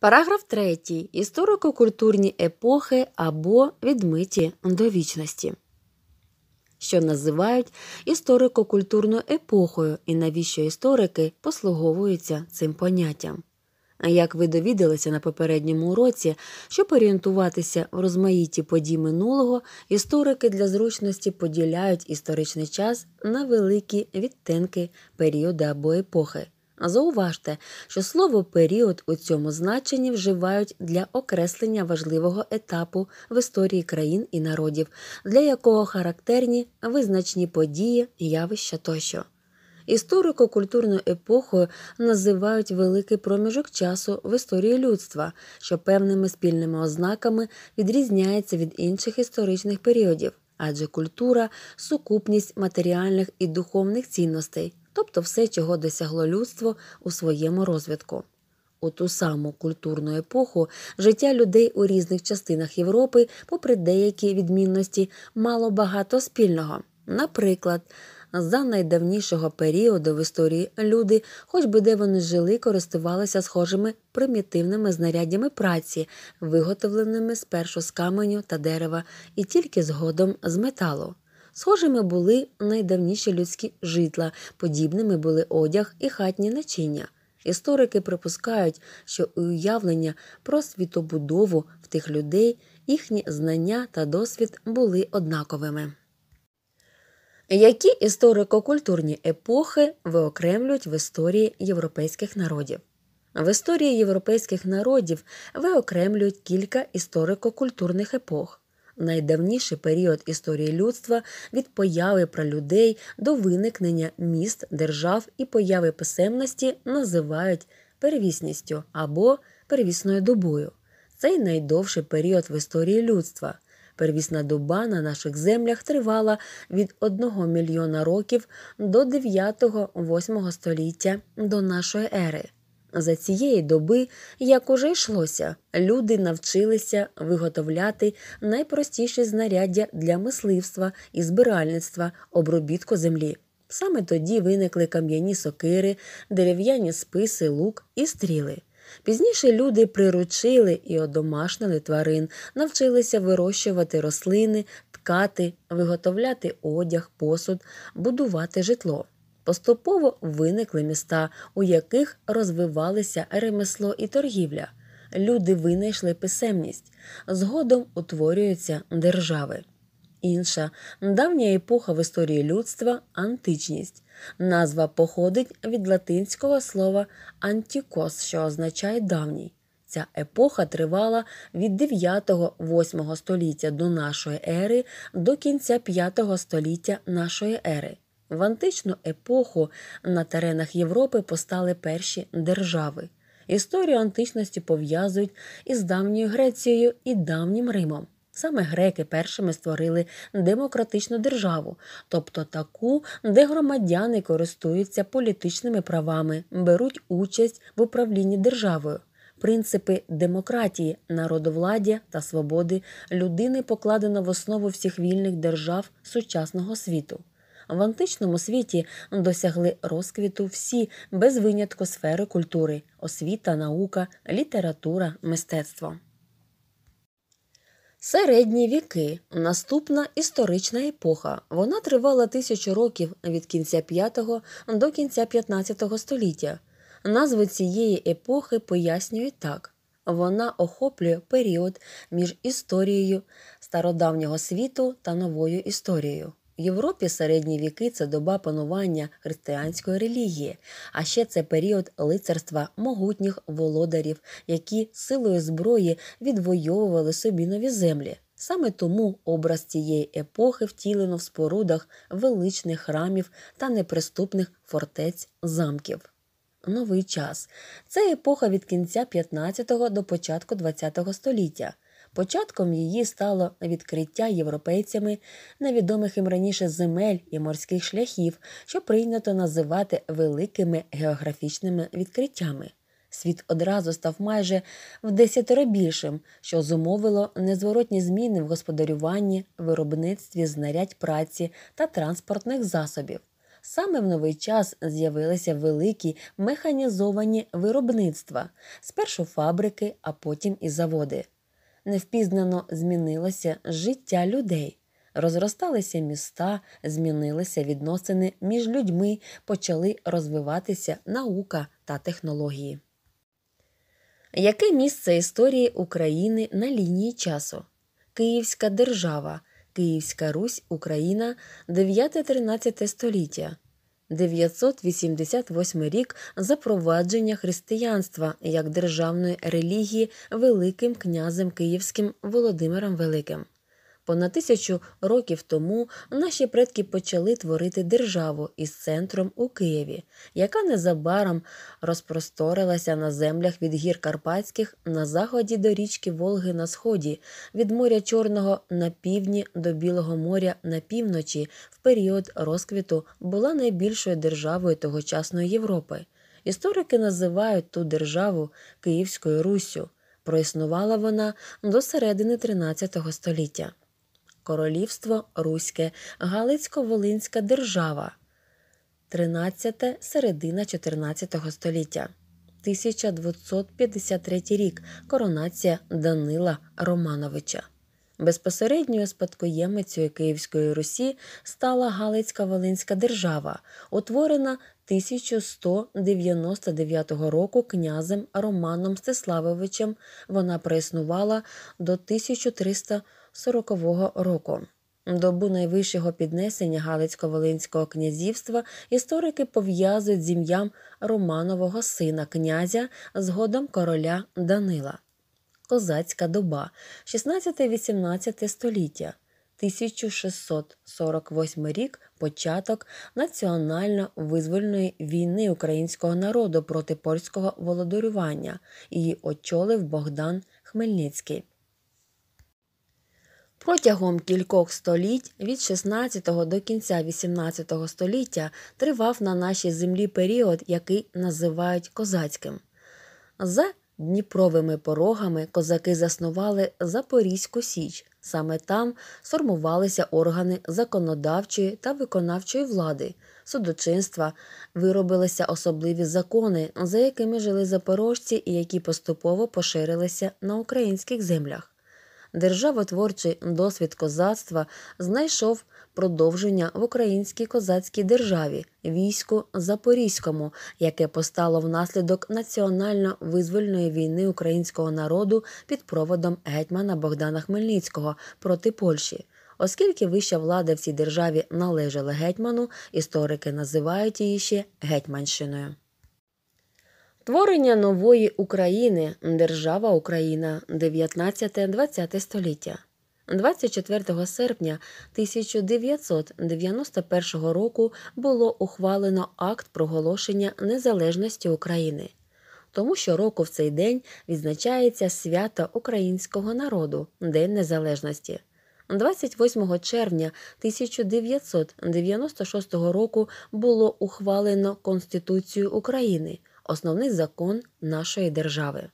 Параграф 3. Історико-культурні епохи або відмиті до вічності, що називають історико-культурною епохою і навіщо історики послуговуються цим поняттям. Як ви довідалися на попередньому уроці, щоб орієнтуватися в розмаїті подій минулого, історики для зручності поділяють історичний час на великі відтинки періоду або епохи. Зауважте, що слово період у цьому значенні вживають для окреслення важливого етапу в історії країн і народів, для якого характерні визначні події, явища тощо. Історико культурною епохою називають великий проміжок часу в історії людства, що певними спільними ознаками відрізняється від інших історичних періодів, адже культура сукупність матеріальних і духовних цінностей тобто все, чого досягло людство у своєму розвитку. У ту саму культурну епоху життя людей у різних частинах Європи, попри деякі відмінності, мало багато спільного. Наприклад, за найдавнішого періоду в історії люди, хоч би де вони жили, користувалися схожими примітивними знаряддями праці, виготовленими спершу з каменю та дерева, і тільки згодом з металу. Схожими були найдавніші людські житла, подібними були одяг і хатні начиння. Історики припускають, що уявлення про світобудову в тих людей, їхні знання та досвід були однаковими. Які історико-культурні епохи виокремлюють в історії європейських народів? В історії європейських народів виокремлюють кілька історико-культурних епох найдавніший період історії людства від появи пролюдей до виникнення міст, держав і появи писемності називають первісністю або первісною добою. Цей найдовший період в історії людства. Первісна доба на наших землях тривала від 1 мільйона років до 9-8 століття до нашої ери. За цієї доби, як уже йшлося, люди навчилися виготовляти найпростіші знаряддя для мисливства і збиральництва, обробітку землі. Саме тоді виникли кам'яні сокири, дерев'яні списи, лук і стріли. Пізніше люди приручили і одомашнили тварин, навчилися вирощувати рослини, ткати, виготовляти одяг, посуд, будувати житло. Поступово виникли міста, у яких розвивалися ремесло і торгівля. Люди винайшли писемність, згодом утворюються держави. Інша давня епоха в історії людства античність. Назва походить від латинського слова антікос, що означає давній. Ця епоха тривала від 9-8 століття до нашої ери до кінця 5 століття нашої ери. В античну епоху на теренах Європи постали перші держави. Історію античності пов'язують із давньою Грецією і давнім Римом. Саме греки першими створили демократичну державу, тобто таку, де громадяни користуються політичними правами, беруть участь в управлінні державою. Принципи демократії, народовладдя та свободи людини покладено в основу всіх вільних держав сучасного світу. В античному світі досягли розквіту всі без винятку сфери культури освіта, наука, література, мистецтво. Середні віки наступна історична епоха. Вона тривала тисячу років від кінця 5 до кінця 15 століття. Назви цієї епохи пояснюють так. Вона охоплює період між історією стародавнього світу та новою історією. В Європі середні віки це доба панування християнської релігії, а ще це період лицарства могутніх володарів, які силою зброї відвоювали собі нові землі. Саме тому образ цієї епохи втілено в спорудах величних храмів та неприступних фортець замків. Новий час це епоха від кінця 15 до початку 20 століття. Початком її стало відкриття європейцями невідомих їм раніше земель і морських шляхів, що прийнято називати великими географічними відкриттями. Світ одразу став майже в десятеро більшим, що зумовило незворотні зміни в господарюванні, виробництві знарядь праці та транспортних засобів. Саме в новий час з'явилися великі механізовані виробництва, спершу фабрики, а потім і заводи невпізнано змінилося життя людей. Розросталися міста, змінилися відносини між людьми, почали розвиватися наука та технології. Яке місце історії України на лінії часу? Київська держава, Київська Русь, Україна 9-13 століття. 988 рік запровадження християнства як державної релігії Великим князем Київським Володимиром Великим. Понад тисячу років тому наші предки почали творити державу із центром у Києві, яка незабаром розпросторилася на землях від гір Карпатських на заході до річки Волги на сході, від моря Чорного на півдні до Білого моря на півночі, в період розквіту була найбільшою державою тогочасної Європи. Історики називають ту державу Київською Руссю. Проіснувала вона до середини 13 століття. Королівство Руське, Галицько-Волинська держава, 13 середина 14 століття, 1253 рік. Коронація Данила Романовича. Безпосередньою спадкоємицею Київської Русі стала Галицька Волинська держава, утворена 1199 року князем Романом Стеславовичем вона проіснувала до 1340 року. Добу найвищого піднесення Галицько-Волинського князівства історики пов'язують з ім'ям Романового сина князя згодом короля Данила. Козацька доба, 16-18 століття. 1648 рік початок національно-визвольної війни українського народу проти польського володарювання. Її очолив Богдан Хмельницький. Протягом кількох століть від 16 до кінця 18 століття тривав на нашій землі період, який називають козацьким. За Дніпровими порогами козаки заснували Запорізьку Січ. Саме там сформувалися органи законодавчої та виконавчої влади, судочинства, виробилися особливі закони, за якими жили запорожці і які поступово поширилися на українських землях державотворчий досвід козацтва знайшов продовження в українській козацькій державі, війську Запорізькому, яке постало внаслідок національно-визвольної війни українського народу під проводом гетьмана Богдана Хмельницького проти Польщі. Оскільки вища влада в цій державі належала гетьману, історики називають її ще гетьманщиною. Створення нової України Держава Україна 19-20 століття. 24 серпня 1991 року було ухвалено акт проголошення незалежності України, тому що року в цей день відзначається свято українського народу День Незалежності. 28 червня 1996 року було ухвалено Конституцію України основний закон нашої держави.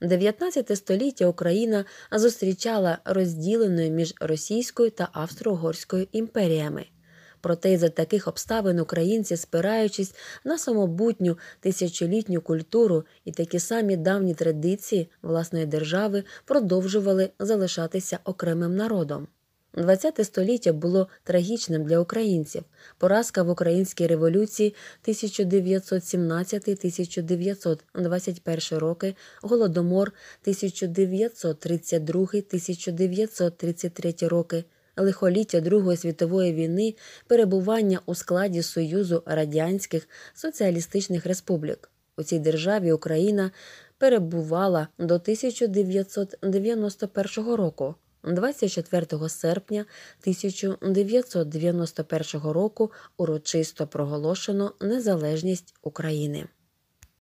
19 століття Україна зустрічала розділеною між Російською та Австро-Угорською імперіями. Проте із за таких обставин українці, спираючись на самобутню тисячолітню культуру і такі самі давні традиції власної держави, продовжували залишатися окремим народом. ХХ століття було трагічним для українців. Поразка в українській революції 1917-1921 роки, голодомор 1932-1933 роки, лихоліття Другої світової війни, перебування у складі Союзу радянських соціалістичних республік. У цій державі Україна перебувала до 1991 року. 24 серпня 1991 року урочисто проголошено незалежність України.